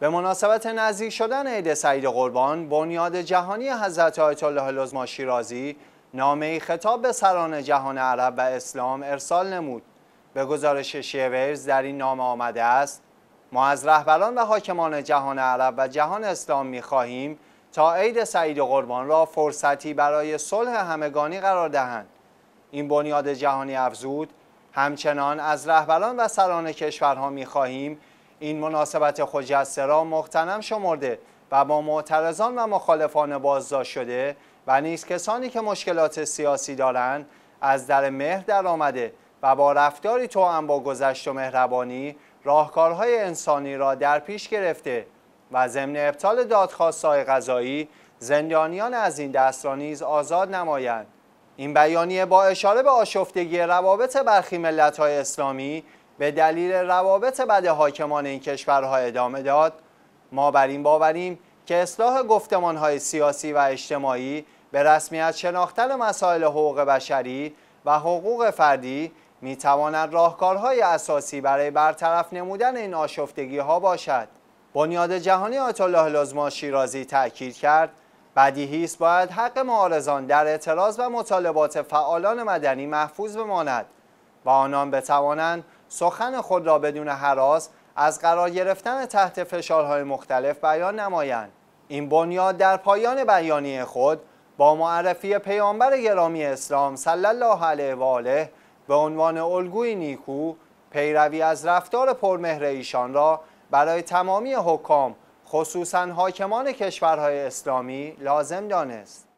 به مناسبت نزدیک شدن عید سعید قربان بنیاد جهانی حضرت آیت الله العظما شیرازی نامه خطاب به سران جهان عرب و اسلام ارسال نمود به گزارش شیورز در این نامه آمده است ما از رهبران و حاکمان جهان عرب و جهان اسلام می خواهیم تا عید سعید قربان را فرصتی برای صلح همگانی قرار دهند این بنیاد جهانی افزود همچنان از رهبران و سران کشورها می خواهیم این مناسبت خجسته را مختنم شمرده و با معترضان و مخالفان بازداشت شده و نیز کسانی که مشکلات سیاسی دارند از در مهر در آمده و با رفتاری تو با گذشت و مهربانی راهکارهای انسانی را در پیش گرفته و ضمن ابطال دادخواستهای غذایی زندانیان از این دست را نیز آزاد نمایند این بیانیه با اشاره به آشفتگی روابط برخی ملت‌های اسلامی به دلیل روابط بد حاکمان این کشورها ادامه داد ما بر این باوریم که اصلاح گفتمانهای سیاسی و اجتماعی به رسمیت شناختن مسائل حقوق بشری و حقوق فردی میتواند راهکارهای اساسی برای برطرف نمودن این آشفتگی ها باشد بنیاد جهانی آیت الله لزما شیرازی تاکید کرد بدیهی است باید حق معارضان در اعتراض و مطالبات فعالان مدنی محفوظ بماند و آنان بتوانند سخن خود را بدون حراس از قرار گرفتن تحت فشارهای مختلف بیان نمایند این بنیاد در پایان بیانیه خود با معرفی پیامبر گرامی اسلام صلی الله علیه و آله به عنوان الگوی نیکو پیروی از رفتار پرمهر ایشان را برای تمامی حکام خصوصا حاکمان کشورهای اسلامی لازم دانست